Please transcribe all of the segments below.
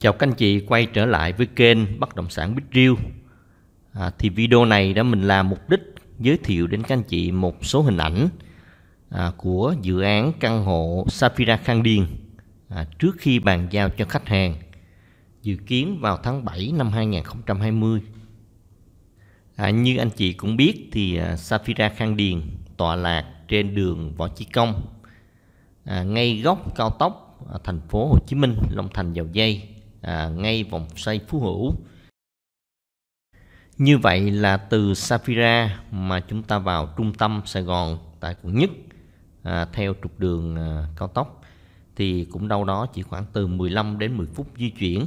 Chào các anh chị quay trở lại với kênh Bất Động Sản Bích Riêu à, Thì video này đã mình làm mục đích giới thiệu đến các anh chị một số hình ảnh à, Của dự án căn hộ Safira Khang Điền à, Trước khi bàn giao cho khách hàng Dự kiến vào tháng 7 năm 2020 à, Như anh chị cũng biết thì à, Safira Khang Điền tọa lạc trên đường Võ Chí Công à, Ngay góc cao tốc à, thành phố Hồ Chí Minh, Long Thành, Dầu Dây à, ngay vòng xoay phú hữu như vậy là từ Safira mà chúng ta vào trung tâm Sài Gòn tại quận nhất à, theo trục đường à, cao tốc thì cũng đâu đó chỉ khoảng từ 15 đến 10 phút di chuyển.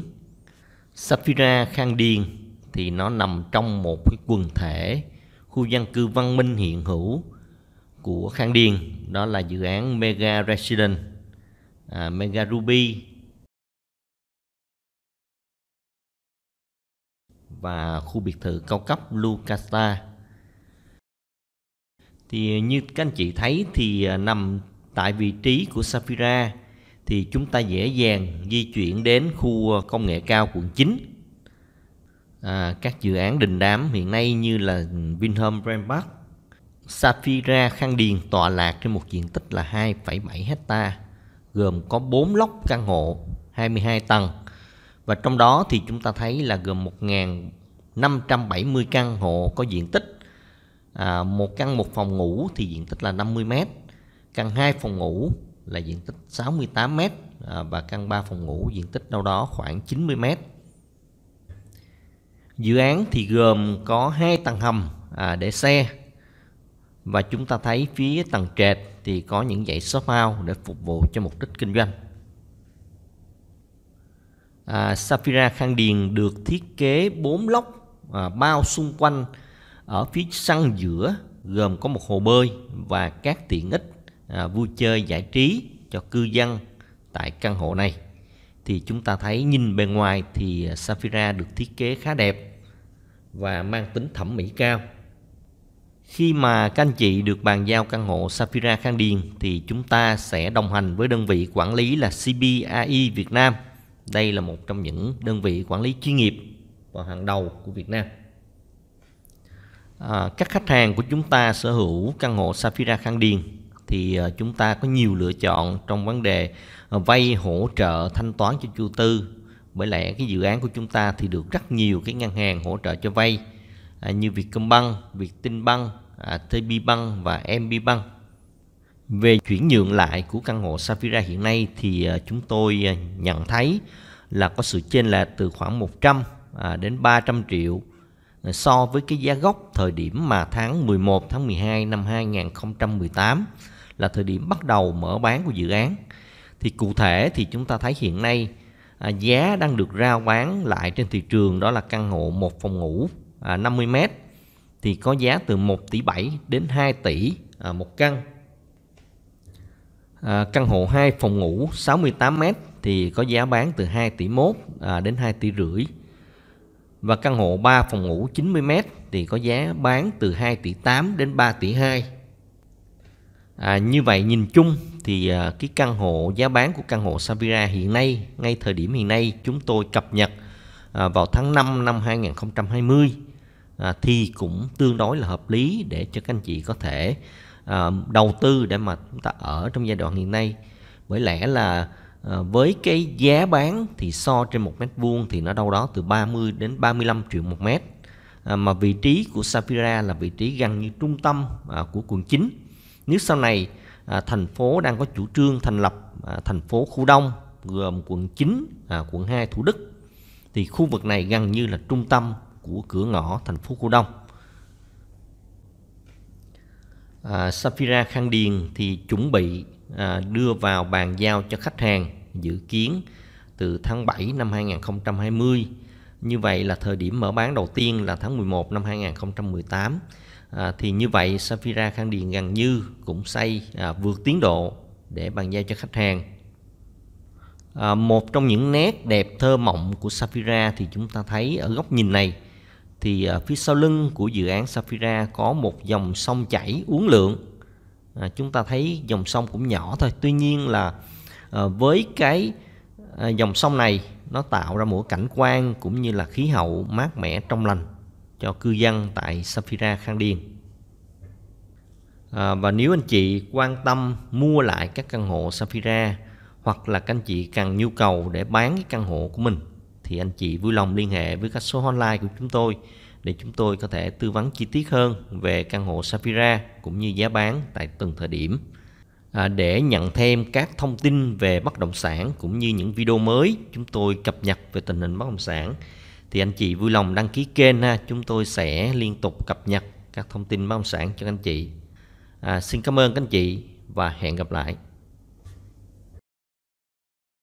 Safira Khang Điền thì nó nằm trong một cái quần thể khu dân cư văn minh hiện hữu của Khang Điền, đó là dự án Mega Residence, à, Mega Ruby và khu biệt thự cao cấp Lucasta. Thì như các anh chị thấy thì à, nằm tại vị trí của Safira thì chúng ta dễ dàng di chuyển đến khu à, công nghệ cao quận 9. À, các dự án đình đám hiện nay như là Vinhome Brand Park, Safira Khang Điền tọa lạc trên một diện tích là 2,7 hecta gồm có 4 lóc căn hộ 22 tầng và trong đó thì chúng ta thấy là gồm 1.570 căn hộ có diện tích à, một căn một phòng ngủ thì diện tích là 50 m, căn hai phòng ngủ là diện tích 68 m à, và căn ba phòng ngủ diện tích đâu đó khoảng 90 m. Dự án thì gồm có hai tầng hầm à, để xe và chúng ta thấy phía tầng trệt thì có những dãy shop house để phục vụ cho mục đích kinh doanh à, Safira Khang Điền được thiết kế bốn lốc à, bao xung quanh ở phía săn giữa gồm có một hồ bơi và các tiện ích à, vui chơi giải trí cho cư dân tại căn hộ này thì chúng ta thấy nhìn bề ngoài thì Safira được thiết kế khá đẹp và mang tính thẩm mỹ cao. Khi mà các anh chị được bàn giao căn hộ Safira Khang Điền thì chúng ta sẽ đồng hành với đơn vị quản lý là CBAI Việt Nam đây là một trong những đơn vị quản lý chuyên nghiệp và hàng đầu của Việt Nam. À, các khách hàng của chúng ta sở hữu căn hộ Safira Khang Điền thì à, chúng ta có nhiều lựa chọn trong vấn đề à, vay hỗ trợ thanh toán cho chủ tư. Bởi lẽ cái dự án của chúng ta thì được rất nhiều cái ngân hàng hỗ trợ cho vay à, như Vietcombank, Vietinbank, à, TPBank và MBBank về chuyển nhượng lại của căn hộ Safira hiện nay thì à, chúng tôi à, nhận thấy là có sự chênh là từ khoảng 100 à, đến 300 triệu so với cái giá gốc thời điểm mà tháng 11 tháng 12 năm 2018 là thời điểm bắt đầu mở bán của dự án. Thì cụ thể thì chúng ta thấy hiện nay giá đang được rao bán lại trên thị trường đó là căn hộ một phòng ngủ à, 50 mét thì có giá từ 1 tỷ 7 đến 2 tỷ một căn à, căn hộ 2 phòng ngủ 68 m thì có giá bán từ 2 tỷ 1 à, đến 2 tỷ rưỡi. Và căn hộ 3 phòng ngủ 90 m thì có giá bán từ 2 tỷ 8 đến 3 tỷ 2. À, như vậy nhìn chung thì à, cái căn hộ giá bán của căn hộ Savira hiện nay ngay thời điểm hiện nay chúng tôi cập nhật à, vào tháng 5 năm 2020 à, thì cũng tương đối là hợp lý để cho các anh chị có thể uh, đầu tư để mà chúng ta ở trong giai đoạn hiện nay bởi lẽ là uh, với cái giá bán thì so trên một mét vuông thì nó đâu đó từ 30 đến 35 triệu một mét à, mà vị trí của Sapphira là vị trí gần như trung tâm à, của quận 9 nếu sau này à, thành phố đang có chủ trương thành lập à, thành phố khu đông gồm quận 9 à, quận 2 Thủ Đức thì khu vực này gần như là trung tâm của cửa ngõ thành phố khu đông à, Safira Khang Điền thì chuẩn bị à, đưa vào bàn giao cho khách hàng dự kiến từ tháng 7 năm 2020. Như vậy là thời điểm mở bán đầu tiên là tháng 11 năm 2018. À, thì như vậy Safira Khang Điền gần như cũng xây à, vượt tiến độ để bàn giao cho khách hàng. À, một trong những nét đẹp thơ mộng của Safira thì chúng ta thấy ở góc nhìn này thì à, phía sau lưng của dự án Safira có một dòng sông chảy uốn lượn à, chúng ta thấy dòng sông cũng nhỏ thôi tuy nhiên là à, với cái à, dòng sông này nó tạo ra một cảnh quan cũng như là khí hậu mát mẻ trong lành cho cư dân tại Safira Khang Điền à, và nếu anh chị quan tâm mua lại các căn hộ Safira hoặc là các anh chị cần nhu cầu để bán cái căn hộ của mình thì anh chị vui lòng liên hệ với các số hotline của chúng tôi để chúng tôi có thể tư vấn chi tiết hơn về căn hộ Sapphire cũng như giá bán tại từng thời điểm. À, để nhận thêm các thông tin về bất động sản cũng như những video mới chúng tôi cập nhật về tình hình bất động sản thì anh chị vui lòng đăng ký kênh ha, chúng tôi sẽ liên tục cập nhật các thông tin bất động sản cho anh chị. À, xin cảm ơn các anh chị và hẹn gặp lại.